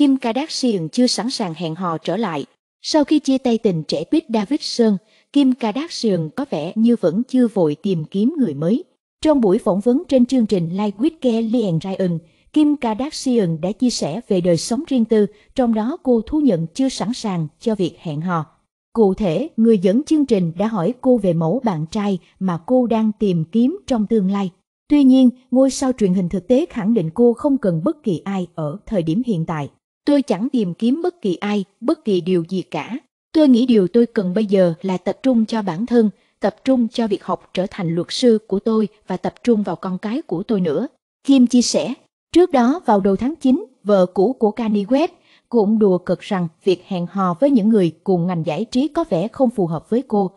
Kim Kardashian chưa sẵn sàng hẹn hò trở lại. Sau khi chia tay tình trẻ Pete Davidson, Kim Kardashian có vẻ như vẫn chưa vội tìm kiếm người mới. Trong buổi phỏng vấn trên chương trình Live with Kelly and Ryan, Kim Kardashian đã chia sẻ về đời sống riêng tư, trong đó cô thú nhận chưa sẵn sàng cho việc hẹn hò. Cụ thể, người dẫn chương trình đã hỏi cô về mẫu bạn trai mà cô đang tìm kiếm trong tương lai. Tuy nhiên, ngôi sao truyền hình thực tế khẳng định cô không cần bất kỳ ai ở thời điểm hiện tại. Tôi chẳng tìm kiếm bất kỳ ai, bất kỳ điều gì cả. Tôi nghĩ điều tôi cần bây giờ là tập trung cho bản thân, tập trung cho việc học trở thành luật sư của tôi và tập trung vào con cái của tôi nữa. Kim chia sẻ, trước đó vào đầu tháng 9, vợ cũ của Kanye West cũng đùa cực rằng việc hẹn hò với những người cùng ngành giải trí có vẻ không phù hợp với cô.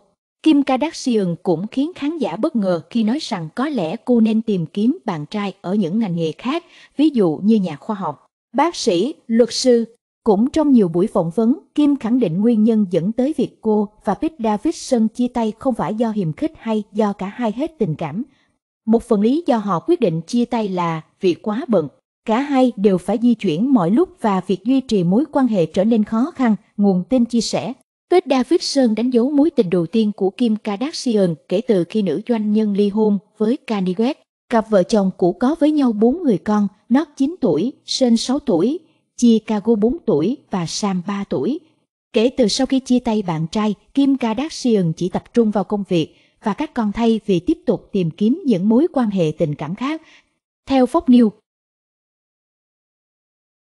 Kim Kardashian cũng khiến khán giả bất ngờ khi nói rằng có lẽ cô nên tìm kiếm bạn trai ở những ngành nghề khác, ví dụ như nhà khoa học bác sĩ, luật sư. Cũng trong nhiều buổi phỏng vấn, Kim khẳng định nguyên nhân dẫn tới việc cô và Pete Davidson chia tay không phải do hiềm khích hay do cả hai hết tình cảm. Một phần lý do họ quyết định chia tay là vì quá bận. Cả hai đều phải di chuyển mọi lúc và việc duy trì mối quan hệ trở nên khó khăn, nguồn tin chia sẻ. Pete Davidson đánh dấu mối tình đầu tiên của Kim Kardashian kể từ khi nữ doanh nhân ly hôn với Kanye West Cặp vợ chồng cũ có với nhau 4 người con, Nót 9 tuổi, Sên 6 tuổi, Chicago 4 tuổi và Sam 3 tuổi. Kể từ sau khi chia tay bạn trai, Kim Kardashian chỉ tập trung vào công việc và các con thay vì tiếp tục tìm kiếm những mối quan hệ tình cảm khác. Theo Fox News,